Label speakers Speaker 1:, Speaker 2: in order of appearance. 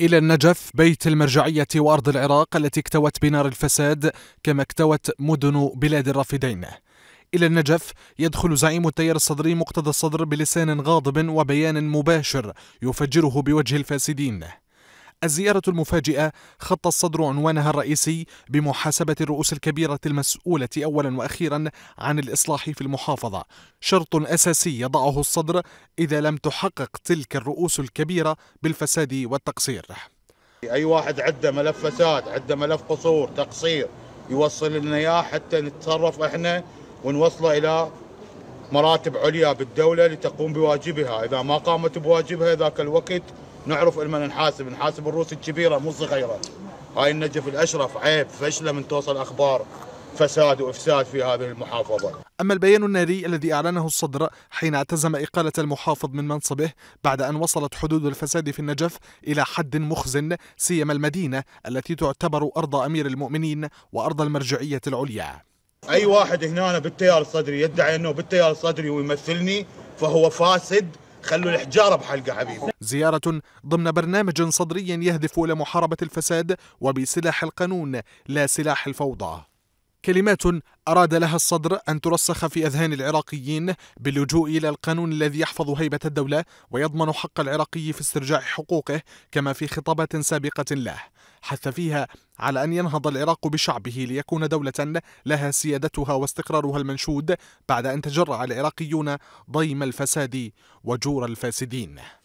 Speaker 1: إلى النجف بيت المرجعية وأرض العراق التي اكتوت بنار الفساد كما اكتوت مدن بلاد الرافدين إلى النجف يدخل زعيم التيار الصدري مقتدى الصدر بلسان غاضب وبيان مباشر يفجره بوجه الفاسدين الزيارة المفاجئة خط الصدر عنوانها الرئيسي بمحاسبة الرؤوس الكبيرة المسؤولة أولا وأخيرا عن الإصلاح في المحافظة شرط أساسي يضعه الصدر إذا لم تحقق تلك الرؤوس الكبيرة بالفساد والتقصير
Speaker 2: أي واحد عنده ملف فساد عنده ملف قصور تقصير يوصل لنا إياه حتى نتصرف إحنا ونوصله إلى مراتب عليا بالدولة لتقوم بواجبها إذا ما قامت بواجبها ذاك الوقت نعرف لما نحاسب نحاسب الروس الكبيره مو الصغيره هاي النجف الاشرف عيب فشله من توصل اخبار فساد وافساد في هذه المحافظه.
Speaker 1: اما البيان الناري الذي اعلنه الصدر حين اعتزم اقاله المحافظ من منصبه بعد ان وصلت حدود الفساد في النجف الى حد مخزن سيما المدينه التي تعتبر ارض امير
Speaker 2: المؤمنين وارض المرجعيه العليا. اي واحد هنا بالتيار الصدري يدعي انه بالتيار الصدري ويمثلني فهو فاسد خلوا الحجارة بحلقة حبيبي زيارة
Speaker 1: ضمن برنامج صدري يهدف إلى محاربة الفساد وبسلاح القانون لا سلاح الفوضى كلمات أراد لها الصدر أن ترسخ في أذهان العراقيين باللجوء إلى القانون الذي يحفظ هيبة الدولة ويضمن حق العراقي في استرجاع حقوقه كما في خطابات سابقة له حث فيها على أن ينهض العراق بشعبه ليكون دولة لها سيادتها واستقرارها المنشود بعد أن تجرع العراقيون ضيم الفساد وجور الفاسدين